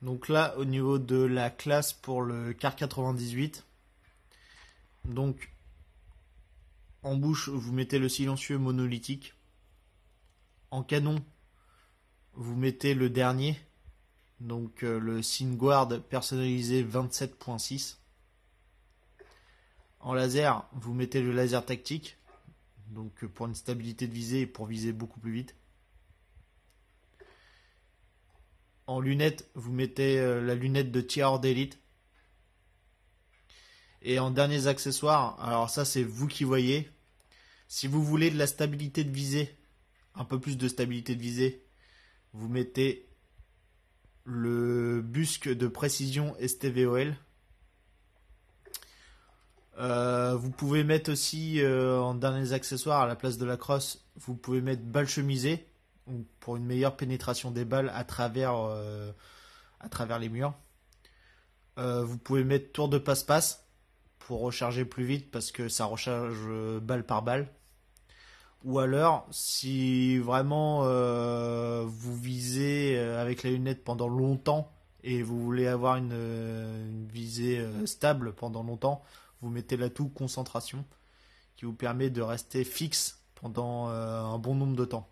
Donc là, au niveau de la classe pour le car 98, donc en bouche, vous mettez le silencieux monolithique. En canon, vous mettez le dernier, donc euh, le Singuard personnalisé 27.6. En laser, vous mettez le laser tactique, donc pour une stabilité de visée et pour viser beaucoup plus vite. en lunettes, vous mettez euh, la lunette de tireur d'élite. Et en derniers accessoires, alors ça c'est vous qui voyez. Si vous voulez de la stabilité de visée, un peu plus de stabilité de visée, vous mettez le busque de précision STVOL. Euh, vous pouvez mettre aussi euh, en derniers accessoires à la place de la crosse, vous pouvez mettre balle chemisée pour une meilleure pénétration des balles à travers, euh, à travers les murs. Euh, vous pouvez mettre tour de passe-passe pour recharger plus vite parce que ça recharge euh, balle par balle. Ou alors, si vraiment vous visez avec la lunette pendant longtemps et vous voulez avoir une, une visée stable pendant longtemps, vous mettez l'atout concentration qui vous permet de rester fixe pendant un bon nombre de temps.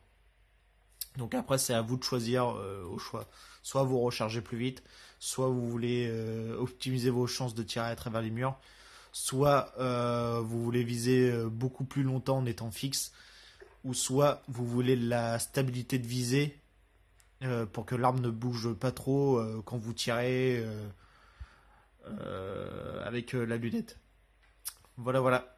Donc après, c'est à vous de choisir euh, au choix. Soit vous rechargez plus vite, soit vous voulez euh, optimiser vos chances de tirer à travers les murs, soit euh, vous voulez viser beaucoup plus longtemps en étant fixe, ou soit vous voulez la stabilité de visée pour que l'arme ne bouge pas trop quand vous tirez avec la lunette. Voilà, voilà.